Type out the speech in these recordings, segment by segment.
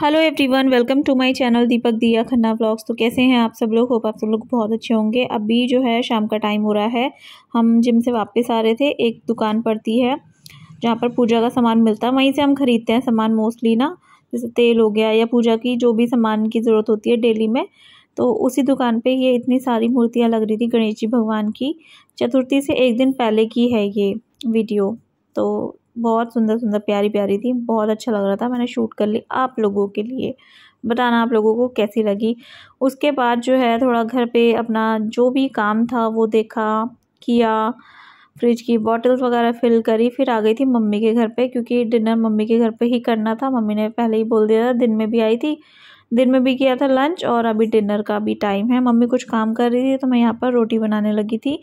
hello everyone welcome to my channel Deepak Diya Khanna vlogs तो कैसे हैं आप सब लोग होप आप सब लोग बहुत अच्छे होंगे अभी जो है शाम का टाइम हो रहा है हम जिम से वापस आ रहे थे एक दुकान पड़ती है जहाँ पर पूजा का सामान मिलता है वहीं से हम ख़रीदते हैं सामान मोस्टली ना जैसे तेल हो गया या पूजा की जो भी सामान की ज़रूरत होती है डेली में तो उसी दुकान पर ये इतनी सारी मूर्तियाँ लग रही थी गणेश जी भगवान की चतुर्थी से एक दिन पहले की है ये वीडियो तो बहुत सुंदर सुंदर प्यारी प्यारी थी बहुत अच्छा लग रहा था मैंने शूट कर ली आप लोगों के लिए बताना आप लोगों को कैसी लगी उसके बाद जो है थोड़ा घर पे अपना जो भी काम था वो देखा किया फ्रिज की बॉटल्स वगैरह फिल करी फिर आ गई थी मम्मी के घर पे क्योंकि डिनर मम्मी के घर पे ही करना था मम्मी ने पहले ही बोल दिया था दिन में भी आई थी दिन में भी किया था लंच और अभी डिनर का भी टाइम है मम्मी कुछ काम कर रही थी तो मैं यहाँ पर रोटी बनाने लगी थी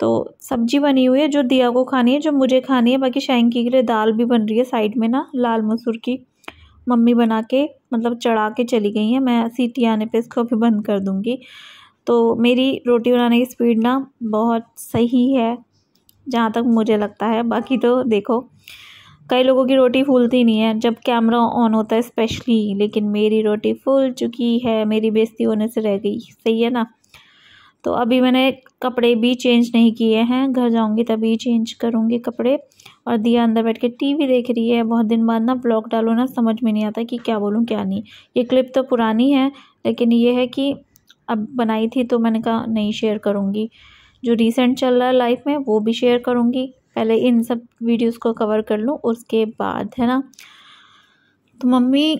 तो सब्जी बनी हुई है जो दिया को खानी है जो मुझे खानी है बाकी शाइंकी के लिए दाल भी बन रही है साइड में ना लाल मसूर की मम्मी बना के मतलब चढ़ा के चली गई हैं मैं सीटी आने पे इसको भी बंद कर दूँगी तो मेरी रोटी बनाने की स्पीड ना बहुत सही है जहाँ तक मुझे लगता है बाकी तो देखो कई लोगों की रोटी फूलती नहीं है जब कैमरा ऑन होता है स्पेशली लेकिन मेरी रोटी फूल चुकी है मेरी बेस्ती होने से रह गई सही है ना तो अभी मैंने कपड़े भी चेंज नहीं किए हैं घर जाऊंगी तभी चेंज करूंगी कपड़े और दिया अंदर बैठ के टीवी देख रही है बहुत दिन बाद ना ब्लॉग डालो ना समझ में नहीं आता कि क्या बोलूँ क्या नहीं ये क्लिप तो पुरानी है लेकिन ये है कि अब बनाई थी तो मैंने कहा नहीं शेयर करूँगी जो रिसेंट चल रहा है लाइफ में वो भी शेयर करूँगी पहले इन सब वीडियोज़ को कवर कर लूँ उसके बाद है ना तो मम्मी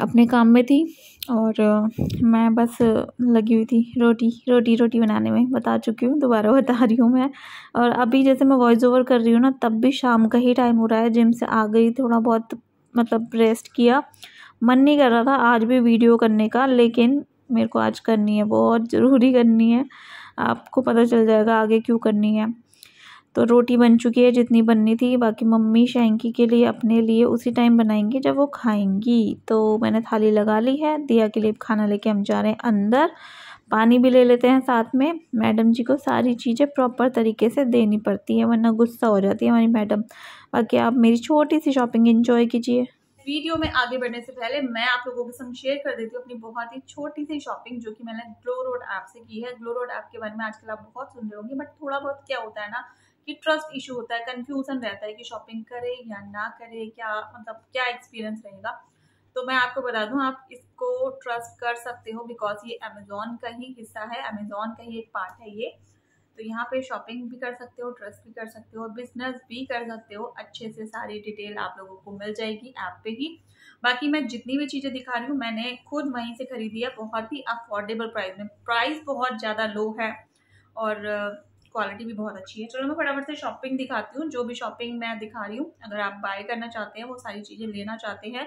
अपने काम में थी और मैं बस लगी हुई थी रोटी रोटी रोटी बनाने में बता चुकी हूँ दोबारा बता रही हूँ मैं और अभी जैसे मैं वॉइस ओवर कर रही हूँ ना तब भी शाम का ही टाइम हो रहा है जिम से आ गई थोड़ा बहुत मतलब रेस्ट किया मन नहीं कर रहा था आज भी वीडियो करने का लेकिन मेरे को आज करनी है बहुत ज़रूरी करनी है आपको पता चल जाएगा आगे क्यों करनी है तो रोटी बन चुकी है जितनी बननी थी बाकी मम्मी शैंकी के लिए अपने लिए उसी टाइम बनाएंगी जब वो खाएंगी तो मैंने थाली लगा ली है दिया के लिए खाना लेके हम जा रहे हैं अंदर पानी भी ले लेते हैं साथ में मैडम जी को सारी चीज़ें प्रॉपर तरीके से देनी पड़ती है वरना गुस्सा हो जाती है हमारी मैडम बाकी आप मेरी छोटी सी शॉपिंग इंजॉय कीजिए वीडियो में आगे बढ़ने से पहले मैं आप लोगों के संग शेयर कर देती हूँ अपनी बहुत ही छोटी सी शॉपिंग जो कि मैंने ग्लो रोड ऐप से की है ग्लो रोड ऐप के बारे में आजकल आप बहुत सुन रहे होंगे बट थोड़ा बहुत क्या होता है ना कि ट्रस्ट इशू होता है कन्फ्यूज़न रहता है कि शॉपिंग करे या ना करे क्या मतलब क्या एक्सपीरियंस रहेगा तो मैं आपको बता दूं आप इसको ट्रस्ट कर सकते हो बिकॉज ये अमेज़ोन का ही हिस्सा है अमेज़ोन का ही एक पार्ट है ये तो यहाँ पे शॉपिंग भी कर सकते हो ट्रस्ट भी कर सकते हो बिजनेस भी कर सकते हो अच्छे से सारी डिटेल आप लोगों को मिल जाएगी ऐप पे ही बाकी मैं जितनी भी चीज़ें दिखा रही हूँ मैंने खुद वहीं से खरीदी है बहुत ही अफोर्डेबल प्राइस में प्राइस बहुत ज़्यादा लो है और क्वालिटी भी बहुत अच्छी है चलो मैं फटाफट से शॉपिंग दिखाती हूँ जो भी शॉपिंग मैं दिखा रही हूँ अगर आप बाय करना चाहते हैं वो सारी चीज़ें लेना चाहते हैं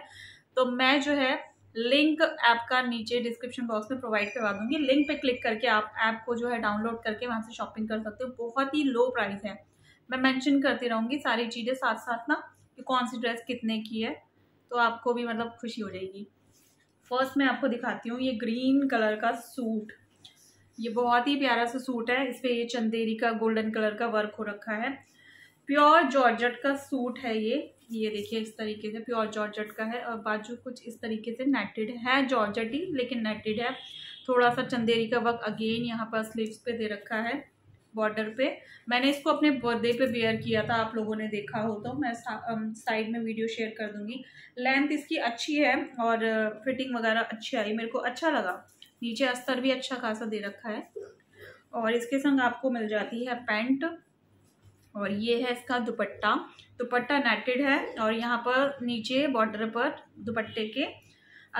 तो मैं जो है लिंक ऐप का नीचे डिस्क्रिप्शन बॉक्स में प्रोवाइड करवा दूंगी लिंक पे क्लिक करके आप ऐप को जो है डाउनलोड करके वहाँ से शॉपिंग कर सकते हो बहुत ही लो प्राइस है मैं मैंशन करती रहूँगी सारी चीज़ें साथ साथ ना कि कौन सी ड्रेस कितने की है तो आपको भी मतलब खुशी हो जाएगी फर्स्ट मैं आपको दिखाती हूँ ये ग्रीन कलर का सूट ये बहुत ही प्यारा सा सूट है इस पर ये चंदेरी का गोल्डन कलर का वर्क हो रखा है प्योर जॉर्जट का सूट है ये ये देखिए इस तरीके से प्योर जॉर्जट का है और बाजू कुछ इस तरीके से नेटेड है जॉर्जट ही लेकिन नेटेड है थोड़ा सा चंदेरी का वर्क अगेन यहाँ पर स्लीव्स पे दे रखा है बॉर्डर पे मैंने इसको अपने बर्थडे पे वेयर किया था आप लोगों ने देखा हो तो मैं साइड में वीडियो शेयर कर दूंगी लेंथ इसकी अच्छी है और फिटिंग वगैरह अच्छी आई मेरे को अच्छा लगा नीचे अस्तर भी अच्छा खासा दे रखा है और इसके संग आपको मिल जाती है पैंट और ये है इसका दुपट्टा दुपट्टा नेटेड है और यहाँ पर नीचे बॉर्डर पर दुपट्टे के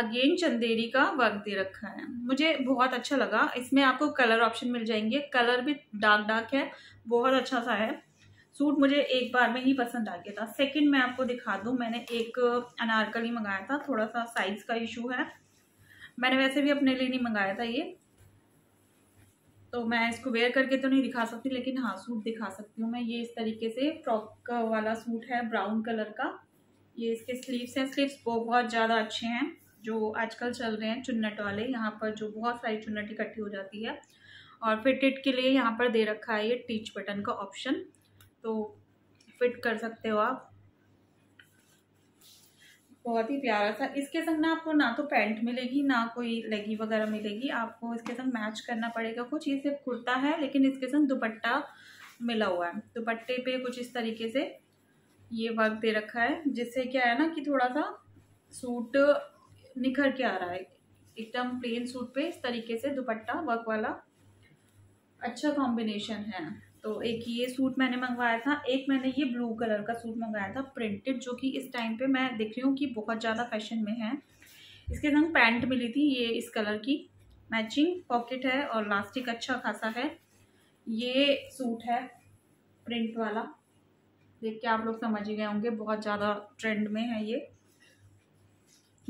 अगेन चंदेरी का वर्क दे रखा है मुझे बहुत अच्छा लगा इसमें आपको कलर ऑप्शन मिल जाएंगे कलर भी डार्क डार्क है बहुत अच्छा सा है सूट मुझे एक बार में ही पसंद आ गया था सेकंड मैं आपको दिखा दूँ मैंने एक अनारकली मंगाया था थोड़ा सा साइज़ का इशू है मैंने वैसे भी अपने लिए नहीं मंगाया था ये तो मैं इसको वेयर करके तो नहीं दिखा सकती लेकिन हाँ सूट दिखा सकती हूँ मैं ये इस तरीके से फ्रॉक वाला सूट है ब्राउन कलर का ये इसके स्लीव्स हैं स्लीव्स बहुत ज़्यादा अच्छे हैं जो आजकल चल रहे हैं चुन्नट वाले यहाँ पर जो बहुत सारी चुन्नट इकट्ठी हो जाती है और फिटेड के लिए यहाँ पर दे रखा है ये टीच बटन का ऑप्शन तो फिट कर सकते हो आप बहुत ही प्यारा सा इसके संग ना आपको ना तो पैंट मिलेगी ना कोई लेगी वगैरह मिलेगी आपको इसके संग मैच करना पड़ेगा कुछ ये सिर्फ कुर्ता है लेकिन इसके संग दुपट्टा मिला हुआ है दुपट्टे पे कुछ इस तरीके से ये वर्क दे रखा है जिससे क्या है ना कि थोड़ा सा सूट निखर के आ रहा है एकदम प्लेन सूट पे इस तरीके से दुपट्टा वर्क वाला अच्छा कॉम्बिनेशन है तो एक ये सूट मैंने मंगवाया था एक मैंने ये ब्लू कलर का सूट मंगवाया था प्रिंटेड जो कि इस टाइम पे मैं देख रही हूँ कि बहुत ज़्यादा फैशन में है इसके संग पैंट मिली थी ये इस कलर की मैचिंग पॉकेट है और लास्टिक अच्छा खासा है ये सूट है प्रिंट वाला देख के आप लोग समझ ही गए होंगे बहुत ज़्यादा ट्रेंड में है ये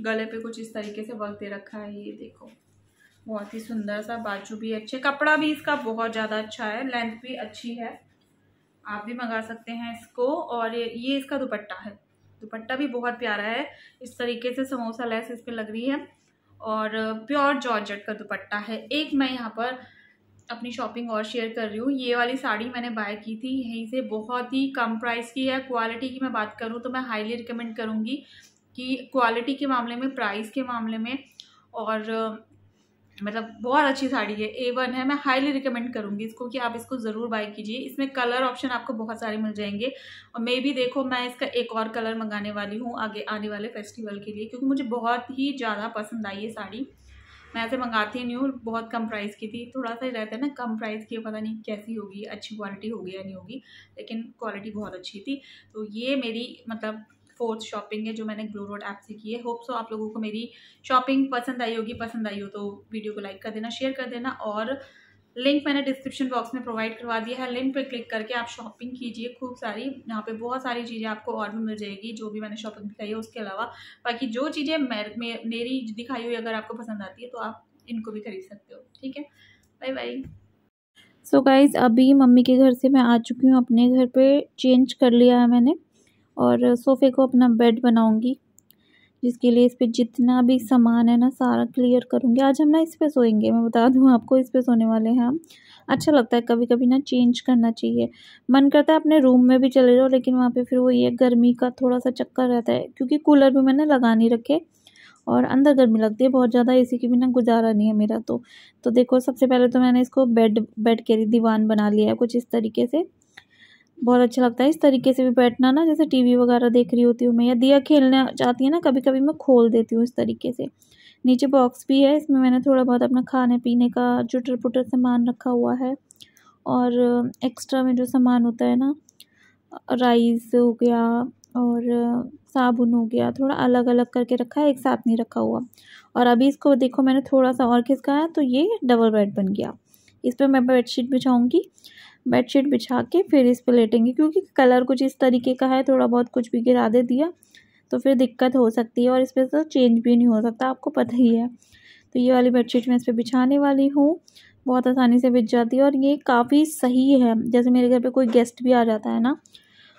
गले पे कुछ इस तरीके से वर्क दे रखा है ये देखो बहुत ही सुंदर सा बाजू भी अच्छे कपड़ा भी इसका बहुत ज़्यादा अच्छा है लेंथ भी अच्छी है आप भी मंगा सकते हैं इसको और ये ये इसका दुपट्टा है दुपट्टा भी बहुत प्यारा है इस तरीके से समोसा लेस इस पर लग रही है और प्योर जॉर्जेट का दुपट्टा है एक मैं यहाँ पर अपनी शॉपिंग और शेयर कर रही हूँ ये वाली साड़ी मैंने बाय की थी यहीं से बहुत ही कम प्राइस की है क्वालिटी की मैं बात करूँ तो मैं हाईली रिकमेंड करूँगी कि क्वालिटी के मामले में प्राइस के मामले में और मतलब बहुत अच्छी साड़ी है ए वन है मैं हाईली रिकमेंड करूँगी इसको कि आप इसको ज़रूर बाई कीजिए इसमें कलर ऑप्शन आपको बहुत सारे मिल जाएंगे और मे भी देखो मैं इसका एक और कलर मंगाने वाली हूँ आगे आने वाले फेस्टिवल के लिए क्योंकि मुझे बहुत ही ज़्यादा पसंद आई ये साड़ी मैं ऐसे मंगाती नहीं हूँ बहुत कम प्राइस की थी थोड़ा सा ही रहता है ना कम प्राइस की पता नहीं कैसी होगी अच्छी क्वालिटी होगी या नहीं होगी लेकिन क्वालिटी बहुत अच्छी थी तो ये मेरी मतलब फोर्थ शॉपिंग है जो मैंने ग्लो रोड ऐप से की है होप सो आप लोगों को मेरी शॉपिंग पसंद आई होगी पसंद आई हो तो वीडियो को लाइक कर देना शेयर कर देना और लिंक मैंने डिस्क्रिप्शन बॉक्स में प्रोवाइड करवा दिया है लिंक पर क्लिक करके आप शॉपिंग कीजिए खूब सारी यहाँ पे बहुत सारी चीज़ें आपको और भी मिल जाएगी जो भी मैंने शॉपिंग दिखाई है उसके अलावा बाकी जो चीज़ें मेरी दिखाई हुई अगर आपको पसंद आती है तो आप इनको भी खरीद सकते हो ठीक है बाय बाय सो गाइज़ अभी मम्मी के घर से मैं आ चुकी हूँ अपने घर पे चेंज कर लिया है मैंने और सोफ़े को अपना बेड बनाऊँगी जिसके लिए इस पर जितना भी सामान है ना सारा क्लियर करूँगी आज हम ना इस पर सोएंगे मैं बता दूँ आपको इस पर सोने वाले हैं हम अच्छा लगता है कभी कभी ना चेंज करना चाहिए मन करता है अपने रूम में भी चले जाओ लेकिन वहाँ पर फिर वो ये गर्मी का थोड़ा सा चक्कर रहता है क्योंकि कूलर भी मैंने लगा नहीं रखे और अंदर गर्मी लगती है बहुत ज़्यादा इसी के बिना गुजारा नहीं है मेरा तो तो देखो सबसे पहले तो मैंने इसको बेड बेड के लिए दीवान बना लिया है कुछ इस तरीके से बहुत अच्छा लगता है इस तरीके से भी बैठना ना जैसे टीवी वगैरह देख रही होती हूँ मैं या दिया खेलना चाहती है ना कभी कभी मैं खोल देती हूँ इस तरीके से नीचे बॉक्स भी है इसमें मैंने थोड़ा बहुत अपना खाने पीने का जुटर पुटर सामान रखा हुआ है और एक्स्ट्रा में जो सामान होता है ना राइस हो गया और साबुन हो गया थोड़ा अलग अलग करके रखा है एक साथ नहीं रखा हुआ और अभी इसको देखो मैंने थोड़ा सा और खिसकाया तो ये डबल बेड बन गया इस पर मैं बेडशीट बिछाऊँगी बेडशीट बिछा के फिर इस पर लेटेंगे क्योंकि कलर कुछ इस तरीके का है थोड़ा बहुत कुछ भी गिरा दे दिया तो फिर दिक्कत हो सकती है और इस पर तो चेंज भी नहीं हो सकता आपको पता ही है तो ये वाली बेडशीट मैं इस पर बिछाने वाली हूँ बहुत आसानी से बिछ जाती है और ये काफ़ी सही है जैसे मेरे घर पर कोई गेस्ट भी आ जाता है ना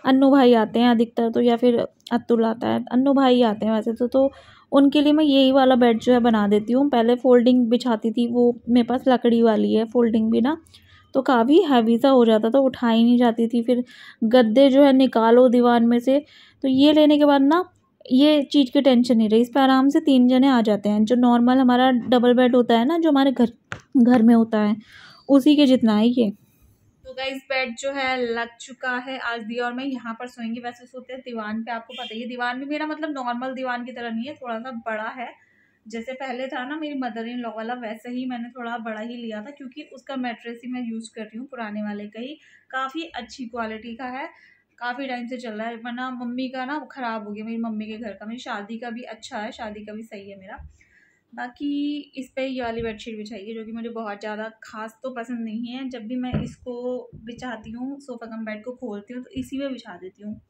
अनु भाई आते हैं अधिकतर तो या फिर अतुल आता है अनु भाई आते हैं वैसे तो तो उनके लिए मैं यही वाला बेड जो है बना देती हूँ पहले फोल्डिंग बिछाती थी वो मेरे पास लकड़ी वाली है फोल्डिंग भी ना तो काफ़ी हैवी सा हो जाता था उठा ही नहीं जाती थी फिर गद्दे जो है निकालो दीवार में से तो ये लेने के बाद ना ये चीज़ की टेंशन नहीं रही इस पर आराम से तीन जने आ जाते हैं जो नॉर्मल हमारा डबल बेड होता है ना जो हमारे घर घर में होता है उसी के जितना है ये तो गाइज बेड जो है लग चुका है आज दी और मैं यहाँ पर सोएंगी वैसे सोते हैं दीवान पे आपको पता ही है दीवान भी मेरा मतलब नॉर्मल दीवान की तरह नहीं है थोड़ा सा बड़ा है जैसे पहले था ना मेरी मदर इन लॉ वाला वैसे ही मैंने थोड़ा बड़ा ही लिया था क्योंकि उसका मेट्रेस ही मैं यूज़ कर रही हूँ पुराने वाले का ही काफ़ी अच्छी क्वालिटी का है काफ़ी टाइम से चल रहा है वरना मम्मी का ना ख़राब हो गया मेरी मम्मी के घर का मेरी शादी का भी अच्छा है शादी का भी सही है मेरा बाकी इस पर ये वाली बेडशीट बिछाई है जो कि मुझे बहुत ज़्यादा खास तो पसंद नहीं है जब भी मैं इसको बिछाती हूँ सोफ़ा कम बेड को खोलती हूँ तो इसी में बिछा देती हूँ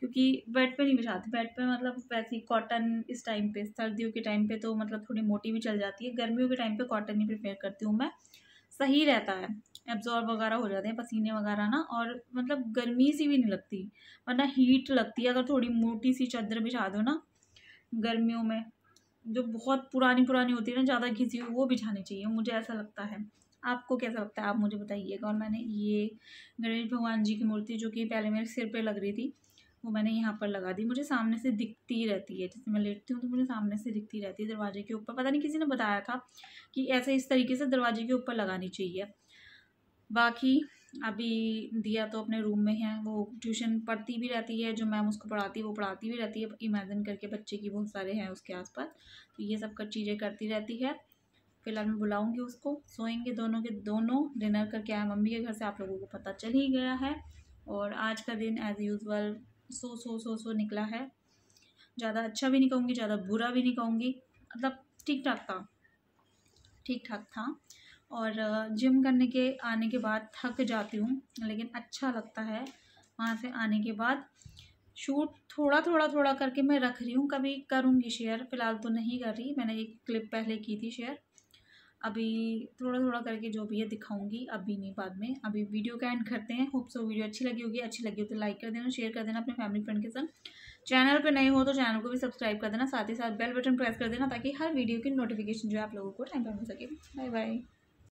क्योंकि बेड पे नहीं बिछाती बेड पे मतलब वैसे ही कॉटन इस टाइम पे सर्दियों के टाइम पे तो मतलब थोड़ी मोटी भी चल जाती है गर्मियों के टाइम पे कॉटन ही प्रिफेयर करती हूँ मैं सही रहता है एब्जॉर्ब वगैरह हो जाते हैं पसीने वगैरह ना और मतलब गर्मी सी भी नहीं लगती वरना हीट लगती है अगर थोड़ी मोटी सी चादर बिछा दो ना गर्मियों में जो बहुत पुरानी पुरानी होती है ना ज़्यादा घिसी हुई वो बिछानी चाहिए मुझे ऐसा लगता है आपको कैसा लगता है आप मुझे बताइएगा और मैंने ये गणेश भगवान जी की मूर्ति जो कि पहले मेरे सिर पे लग रही थी वो मैंने यहाँ पर लगा दी मुझे सामने से दिखती रहती है जैसे मैं लेटती हूँ तो मुझे सामने से दिखती रहती है दरवाजे के ऊपर पता नहीं किसी ने बताया था कि ऐसे इस तरीके से दरवाजे के ऊपर लगानी चाहिए बाकी अभी दिया तो अपने रूम में है वो ट्यूशन पढ़ती भी रहती है जो मैम उसको पढ़ाती है वो पढ़ाती भी रहती है इमेजिन करके बच्चे की बहुत सारे हैं उसके आसपास तो ये सब कर चीज़ें करती रहती है फिलहाल मैं बुलाऊंगी उसको सोएंगे दोनों के दोनों डिनर करके आए मम्मी के घर से आप लोगों को पता चल ही गया है और आज का दिन एज़ यूज़ुअल सो सो सो सो निकला है ज़्यादा अच्छा भी नहीं कहूँगी ज़्यादा बुरा भी नहीं कहूँगी मतलब ठीक ठाक था ठीक ठाक था और जिम करने के आने के बाद थक जाती हूँ लेकिन अच्छा लगता है वहाँ से आने के बाद शूट थोड़ा थोड़ा थोड़ा करके मैं रख रही हूँ कभी करूँगी शेयर फ़िलहाल तो नहीं कर रही मैंने एक क्लिप पहले की थी शेयर अभी थोड़ा थोड़ा करके जो भी है दिखाऊंगी अभी नहीं बाद में अभी वीडियो का एंड करते हैं होप सो वीडियो अच्छी लगी होगी अच्छी लगी हो तो लाइक कर देना शेयर कर देना अपने फैमिली फ्रेंड के साथ चैनल पर नए हो तो चैनल को भी सब्सक्राइब कर देना साथ ही साथ बेल बटन प्रेस कर देना ताकि हर वीडियो की नोटिफिकेशन जो है आप लोगों को टाइम पर मिल सके बाय बाय